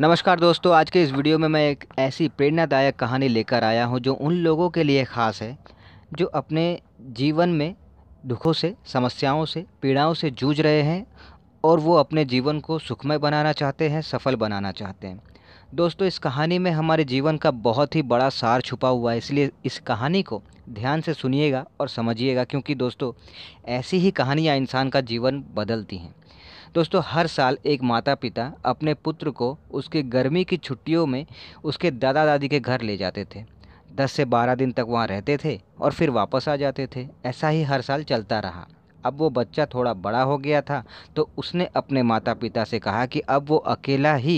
नमस्कार दोस्तों आज के इस वीडियो में मैं एक ऐसी प्रेरणादायक कहानी लेकर आया हूँ जो उन लोगों के लिए ख़ास है जो अपने जीवन में दुखों से समस्याओं से पीड़ाओं से जूझ रहे हैं और वो अपने जीवन को सुखमय बनाना चाहते हैं सफल बनाना चाहते हैं दोस्तों इस कहानी में हमारे जीवन का बहुत ही बड़ा सार छुपा हुआ है इसलिए इस कहानी को ध्यान से सुनिएगा और समझिएगा क्योंकि दोस्तों ऐसी ही कहानियाँ इंसान का जीवन बदलती हैं दोस्तों हर साल एक माता पिता अपने पुत्र को उसके गर्मी की छुट्टियों में उसके दादा दादी के घर ले जाते थे दस से बारह दिन तक वहाँ रहते थे और फिर वापस आ जाते थे ऐसा ही हर साल चलता रहा अब वो बच्चा थोड़ा बड़ा हो गया था तो उसने अपने माता पिता से कहा कि अब वो अकेला ही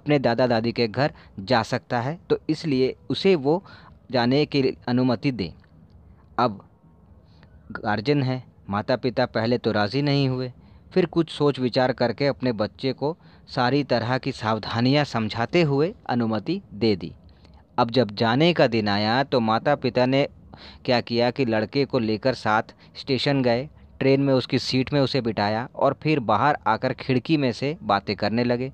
अपने दादा दादी के घर जा सकता है तो इसलिए उसे वो जाने की अनुमति दें अब गार्जियन है माता पिता पहले तो राज़ी नहीं हुए फिर कुछ सोच विचार करके अपने बच्चे को सारी तरह की सावधानियां समझाते हुए अनुमति दे दी अब जब जाने का दिन आया तो माता पिता ने क्या किया कि लड़के को लेकर साथ स्टेशन गए ट्रेन में उसकी सीट में उसे बिठाया और फिर बाहर आकर खिड़की में से बातें करने लगे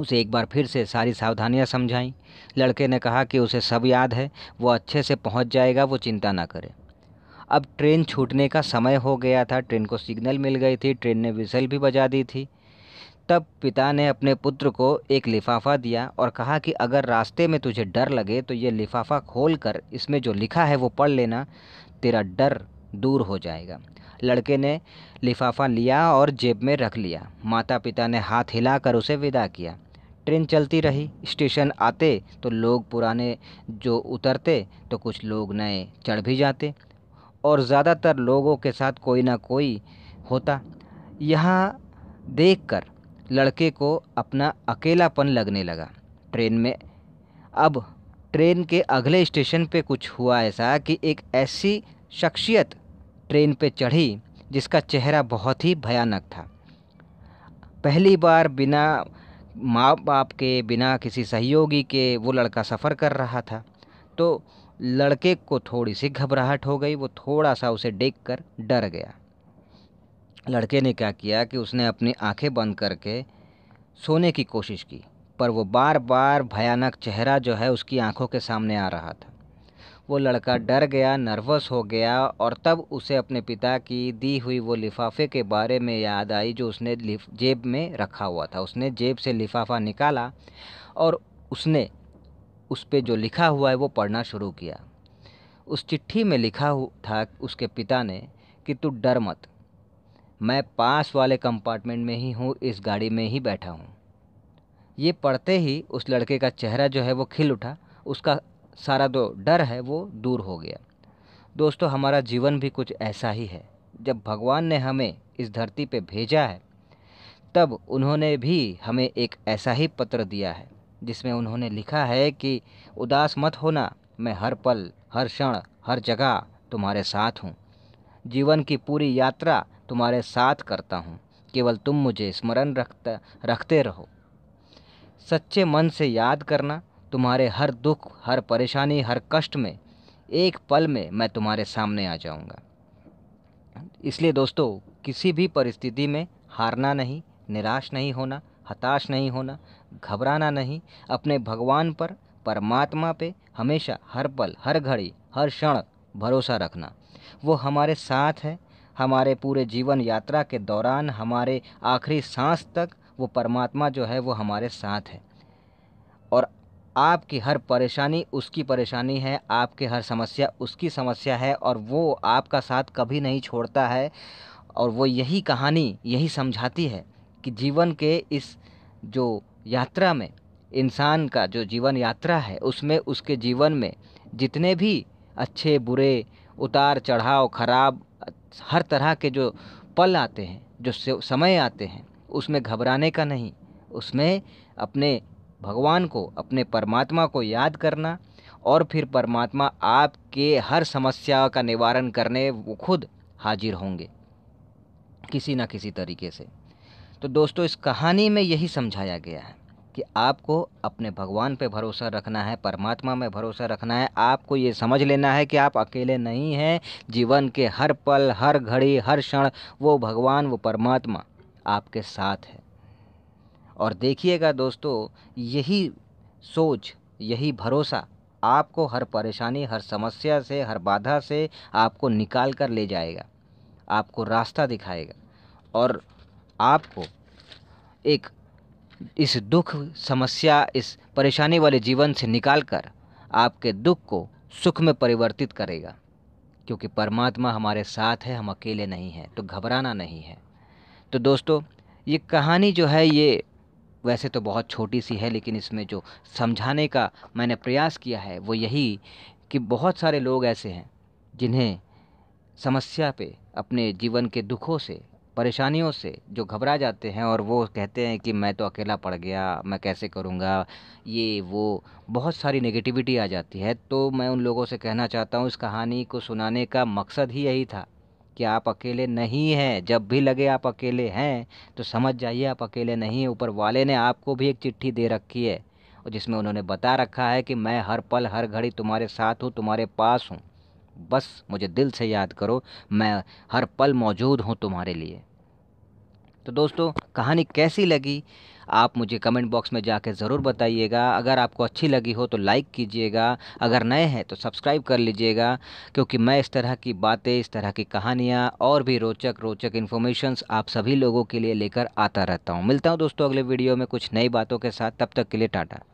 उसे एक बार फिर से सारी सावधानियां समझाईं लड़के ने कहा कि उसे सब याद है वो अच्छे से पहुंच जाएगा वो चिंता ना करे अब ट्रेन छूटने का समय हो गया था ट्रेन को सिग्नल मिल गई थी ट्रेन ने विसल भी बजा दी थी तब पिता ने अपने पुत्र को एक लिफाफा दिया और कहा कि अगर रास्ते में तुझे डर लगे तो ये लिफाफा खोल कर इसमें जो लिखा है वो पढ़ लेना तेरा डर दूर हो जाएगा लड़के ने लिफाफा लिया और जेब में रख लिया माता पिता ने हाथ हिलाकर उसे विदा किया ट्रेन चलती रही स्टेशन आते तो लोग पुराने जो उतरते तो कुछ लोग नए चढ़ भी जाते और ज़्यादातर लोगों के साथ कोई ना कोई होता यहाँ देखकर लड़के को अपना अकेलापन लगने लगा ट्रेन में अब ट्रेन के अगले स्टेशन पे कुछ हुआ ऐसा कि एक ऐसी शख्सियत ट्रेन पे चढ़ी जिसका चेहरा बहुत ही भयानक था पहली बार बिना माँ बाप के बिना किसी सहयोगी के वो लड़का सफ़र कर रहा था तो लड़के को थोड़ी सी घबराहट हो गई वो थोड़ा सा उसे देख कर डर गया लड़के ने क्या किया कि उसने अपनी आंखें बंद करके सोने की कोशिश की पर वो बार बार भयानक चेहरा जो है उसकी आंखों के सामने आ रहा था वो लड़का डर गया नर्वस हो गया और तब उसे अपने पिता की दी हुई वो लिफाफे के बारे में याद आई जो उसने जेब में रखा हुआ था उसने जेब से लिफाफा निकाला और उसने उस पर जो लिखा हुआ है वो पढ़ना शुरू किया उस चिट्ठी में लिखा था उसके पिता ने कि तू डर मत मैं पास वाले कंपार्टमेंट में ही हूँ इस गाड़ी में ही बैठा हूँ ये पढ़ते ही उस लड़के का चेहरा जो है वो खिल उठा उसका सारा जो डर है वो दूर हो गया दोस्तों हमारा जीवन भी कुछ ऐसा ही है जब भगवान ने हमें इस धरती पे भेजा है तब उन्होंने भी हमें एक ऐसा ही पत्र दिया है जिसमें उन्होंने लिखा है कि उदास मत होना मैं हर पल हर क्षण हर जगह तुम्हारे साथ हूँ जीवन की पूरी यात्रा तुम्हारे साथ करता हूँ केवल तुम मुझे स्मरण रखता रखते रहो सच्चे मन से याद करना तुम्हारे हर दुख हर परेशानी हर कष्ट में एक पल में मैं तुम्हारे सामने आ जाऊँगा इसलिए दोस्तों किसी भी परिस्थिति में हारना नहीं निराश नहीं होना हताश नहीं होना घबराना नहीं अपने भगवान पर परमात्मा पे हमेशा हर पल हर घड़ी हर क्षण भरोसा रखना वो हमारे साथ है हमारे पूरे जीवन यात्रा के दौरान हमारे आखिरी सांस तक वो परमात्मा जो है वो हमारे साथ है और आपकी हर परेशानी उसकी परेशानी है आपके हर समस्या उसकी समस्या है और वो आपका साथ कभी नहीं छोड़ता है और वो यही कहानी यही समझाती है कि जीवन के इस जो यात्रा में इंसान का जो जीवन यात्रा है उसमें उसके जीवन में जितने भी अच्छे बुरे उतार चढ़ाव खराब हर तरह के जो पल आते हैं जो समय आते हैं उसमें घबराने का नहीं उसमें अपने भगवान को अपने परमात्मा को याद करना और फिर परमात्मा आपके हर समस्या का निवारण करने वो खुद हाजिर होंगे किसी ना किसी तरीके से तो दोस्तों इस कहानी में यही समझाया गया है कि आपको अपने भगवान पे भरोसा रखना है परमात्मा में भरोसा रखना है आपको ये समझ लेना है कि आप अकेले नहीं हैं जीवन के हर पल हर घड़ी हर क्षण वो भगवान वो परमात्मा आपके साथ है और देखिएगा दोस्तों यही सोच यही भरोसा आपको हर परेशानी हर समस्या से हर बाधा से आपको निकाल कर ले जाएगा आपको रास्ता दिखाएगा और आपको एक इस दुख समस्या इस परेशानी वाले जीवन से निकालकर आपके दुख को सुख में परिवर्तित करेगा क्योंकि परमात्मा हमारे साथ है हम अकेले नहीं हैं तो घबराना नहीं है तो दोस्तों ये कहानी जो है ये वैसे तो बहुत छोटी सी है लेकिन इसमें जो समझाने का मैंने प्रयास किया है वो यही कि बहुत सारे लोग ऐसे हैं जिन्हें समस्या पे अपने जीवन के दुखों से परेशानियों से जो घबरा जाते हैं और वो कहते हैं कि मैं तो अकेला पड़ गया मैं कैसे करूँगा ये वो बहुत सारी नेगेटिविटी आ जाती है तो मैं उन लोगों से कहना चाहता हूँ इस कहानी को सुनाने का मकसद ही यही था कि आप अकेले नहीं हैं जब भी लगे आप अकेले हैं तो समझ जाइए आप अकेले नहीं हैं ऊपर वाले ने आपको भी एक चिट्ठी दे रखी है और जिसमें उन्होंने बता रखा है कि मैं हर पल हर घड़ी तुम्हारे साथ हूँ तुम्हारे पास हूँ बस मुझे दिल से याद करो मैं हर पल मौजूद हूँ तुम्हारे लिए तो दोस्तों कहानी कैसी लगी आप मुझे कमेंट बॉक्स में जाके ज़रूर बताइएगा अगर आपको अच्छी लगी हो तो लाइक कीजिएगा अगर नए हैं तो सब्सक्राइब कर लीजिएगा क्योंकि मैं इस तरह की बातें इस तरह की कहानियाँ और भी रोचक रोचक इन्फॉर्मेशंस आप सभी लोगों के लिए लेकर आता रहता हूँ मिलता हूँ दोस्तों अगले वीडियो में कुछ नई बातों के साथ तब तक के लिए टाटा